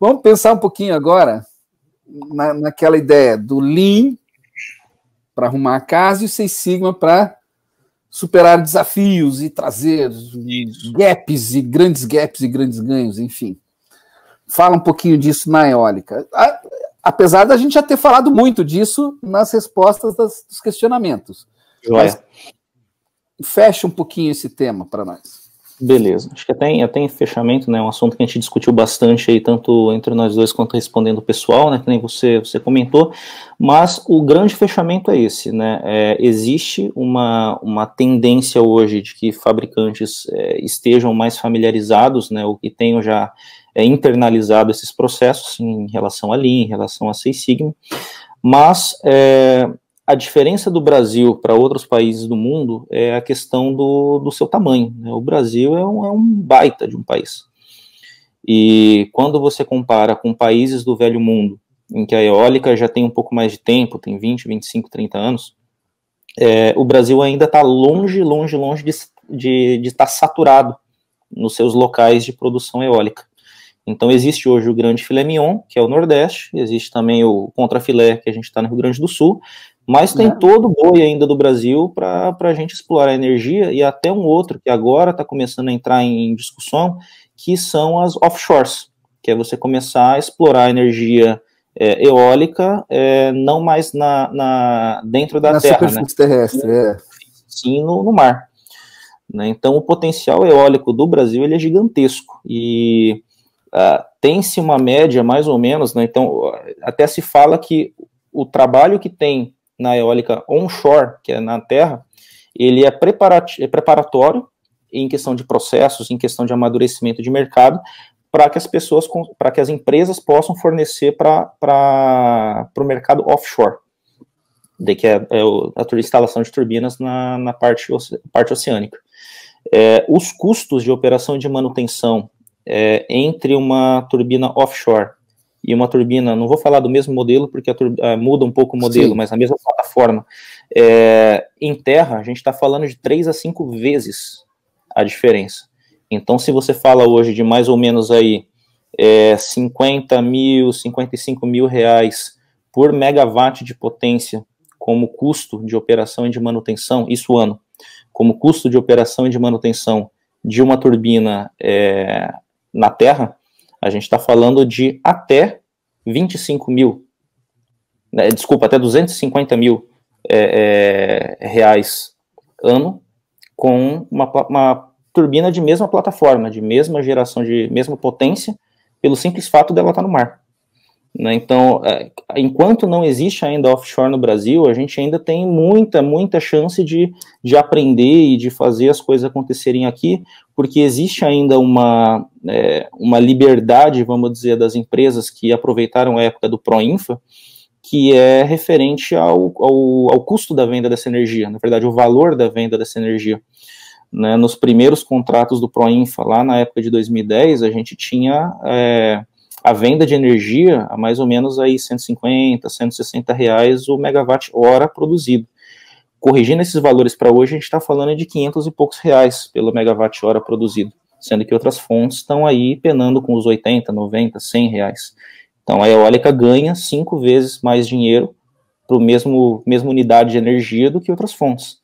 Vamos pensar um pouquinho agora na, naquela ideia do Lean para arrumar a casa e o Seis Sigma para superar desafios e trazer gaps e grandes gaps e grandes ganhos, enfim. Fala um pouquinho disso na eólica. A, apesar da gente já ter falado muito disso nas respostas das, dos questionamentos. Mas fecha um pouquinho esse tema para nós. Beleza. Acho que até em, até em fechamento, né, é um assunto que a gente discutiu bastante aí, tanto entre nós dois quanto respondendo o pessoal, né, que nem você, você comentou, mas o grande fechamento é esse, né, é, existe uma, uma tendência hoje de que fabricantes é, estejam mais familiarizados, né, ou que tenham já é, internalizado esses processos em relação a Lean, em relação a seis Sigma, mas é, a diferença do Brasil para outros países do mundo é a questão do, do seu tamanho. Né? O Brasil é um, é um baita de um país. E quando você compara com países do velho mundo, em que a eólica já tem um pouco mais de tempo, tem 20, 25, 30 anos, é, o Brasil ainda está longe, longe, longe de estar de, de tá saturado nos seus locais de produção eólica. Então existe hoje o grande filé mignon, que é o Nordeste, existe também o contrafilé, que a gente está no Rio Grande do Sul, mas tem né? todo o boi ainda do Brasil para a gente explorar a energia e até um outro que agora está começando a entrar em discussão, que são as offshores, que é você começar a explorar a energia é, eólica, é, não mais na, na dentro da na terra, né? superfície né? terrestre, é. sim no, no mar. Né? Então o potencial eólico do Brasil ele é gigantesco e uh, tem-se uma média mais ou menos, né? então ah, até se fala que o trabalho que tem na eólica onshore, que é na terra, ele é, é, preparatório em questão de processos, em questão de amadurecimento de mercado, para que as pessoas, para que as empresas possam fornecer para o mercado offshore, de que é, é a instalação de turbinas na, na parte, parte oceânica. É, os custos de operação e de manutenção é, entre uma turbina offshore e uma turbina, não vou falar do mesmo modelo, porque a ah, muda um pouco o modelo, Sim. mas a mesma plataforma. É, em terra, a gente está falando de 3 a 5 vezes a diferença. Então, se você fala hoje de mais ou menos aí é, 50 mil, 55 mil reais por megawatt de potência como custo de operação e de manutenção, isso ano, como custo de operação e de manutenção de uma turbina é, na Terra, a gente está falando de até 25 mil, né, desculpa, até 250 mil é, é, reais ano com uma, uma turbina de mesma plataforma, de mesma geração, de mesma potência, pelo simples fato dela estar tá no mar. Né? Então, é, enquanto não existe ainda offshore no Brasil, a gente ainda tem muita, muita chance de, de aprender e de fazer as coisas acontecerem aqui, porque existe ainda uma, é, uma liberdade, vamos dizer, das empresas que aproveitaram a época do Proinfa, que é referente ao, ao, ao custo da venda dessa energia, na verdade, o valor da venda dessa energia. Né? Nos primeiros contratos do Proinfa, lá na época de 2010, a gente tinha. É, a venda de energia a mais ou menos aí 150, 160 reais o megawatt hora produzido. Corrigindo esses valores para hoje, a gente está falando de 500 e poucos reais pelo megawatt hora produzido, sendo que outras fontes estão aí penando com os 80, 90, 100 reais. Então a eólica ganha cinco vezes mais dinheiro para o mesmo mesma unidade de energia do que outras fontes.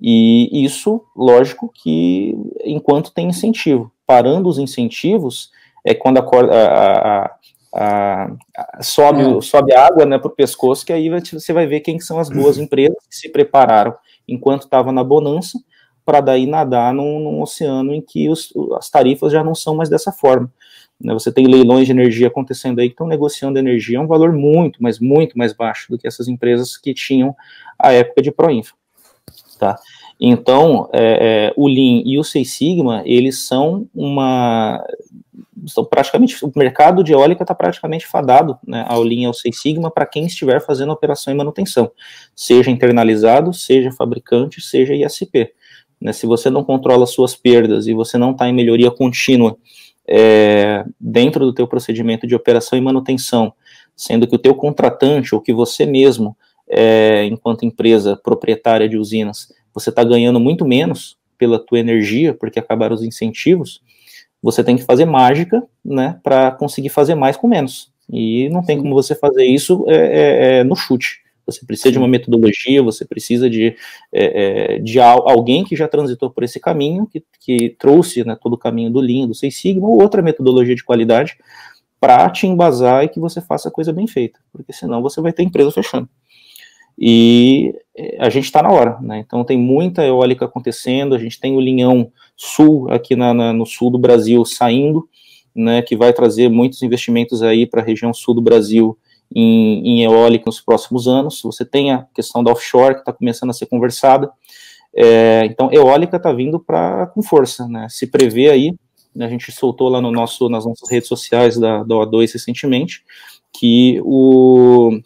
E isso, lógico, que enquanto tem incentivo. Parando os incentivos, é quando a, a, a, a sobe, é. sobe a água né, para o pescoço, que aí você vai ver quem são as boas uhum. empresas que se prepararam enquanto estava na bonança, para daí nadar num, num, oceano em que os, as tarifas já não são mais dessa forma. Né? Você tem leilões de energia acontecendo aí que estão negociando energia a é um valor muito, mas muito mais baixo do que essas empresas que tinham a época de Proinfa tá? Então, é, é, o Lean e o Six Sigma, eles são uma... São praticamente, o mercado de eólica está praticamente fadado né, ao Lean e ao Six Sigma para quem estiver fazendo operação e manutenção, seja internalizado, seja fabricante, seja ISP. Né, se você não controla suas perdas e você não está em melhoria contínua é, dentro do teu procedimento de operação e manutenção, sendo que o teu contratante ou que você mesmo é, enquanto empresa proprietária de usinas, você está ganhando muito menos pela tua energia, porque acabaram os incentivos, você tem que fazer mágica, né, para conseguir fazer mais com menos. E não tem como você fazer isso é, é, é, no chute. Você precisa de uma metodologia, você precisa de, é, é de alguém que já transitou por esse caminho, que, que trouxe né, todo o caminho do Lean, do Seis Sigma, ou outra metodologia de qualidade, para te embasar e que você faça a coisa bem feita, porque senão você vai ter empresa fechando e eh, a gente está na hora, né? Então tem muita eólica acontecendo, a gente tem o linhão sul aqui na, na, no sul do Brasil saindo, né? Que vai trazer muitos investimentos aí para a região sul do Brasil em, em, eólica nos próximos anos. Você tem a questão da offshore que está começando a ser conversada. É, então eólica está vindo para com força, né? Se prevê aí, né? a gente soltou lá no nosso nas nossas redes sociais da, da O2 recentemente que o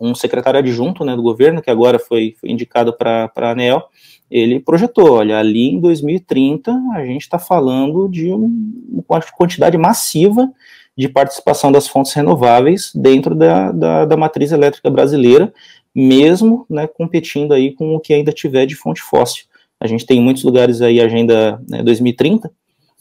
um secretário adjunto né, do governo, que agora foi, foi indicado para a ANEL, ele projetou, olha, ali em 2030 a gente está falando de uma quantidade massiva de participação das fontes renováveis dentro da, da, da matriz elétrica brasileira, mesmo né, competindo aí com o que ainda tiver de fonte fóssil. A gente tem em muitos lugares aí a agenda né, 2030,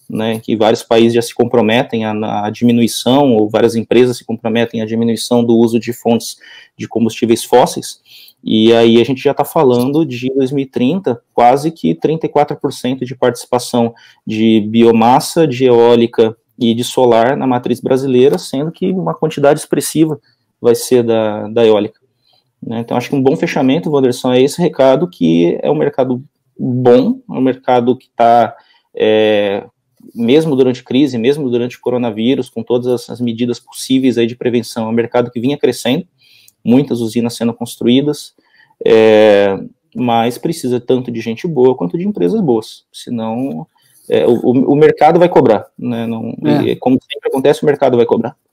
né, que vários países já se comprometem à, diminuição, ou várias empresas se comprometem à diminuição do uso de fontes de combustíveis fósseis, e aí a gente já está falando de 2030, quase que 34% de participação de biomassa, de eólica e de solar na matriz brasileira, sendo que uma quantidade expressiva vai ser da, da eólica. Né, então, acho que um bom fechamento, Wanderson, é esse recado que é um mercado bom, é um mercado que está é, mesmo durante crise, mesmo durante o coronavírus, com todas as medidas possíveis aí de prevenção, é um mercado que vinha crescendo, muitas usinas sendo construídas, é, mas precisa tanto de gente boa quanto de empresas boas, senão é, o, o mercado vai cobrar, né? Não, é. como sempre acontece, o mercado vai cobrar.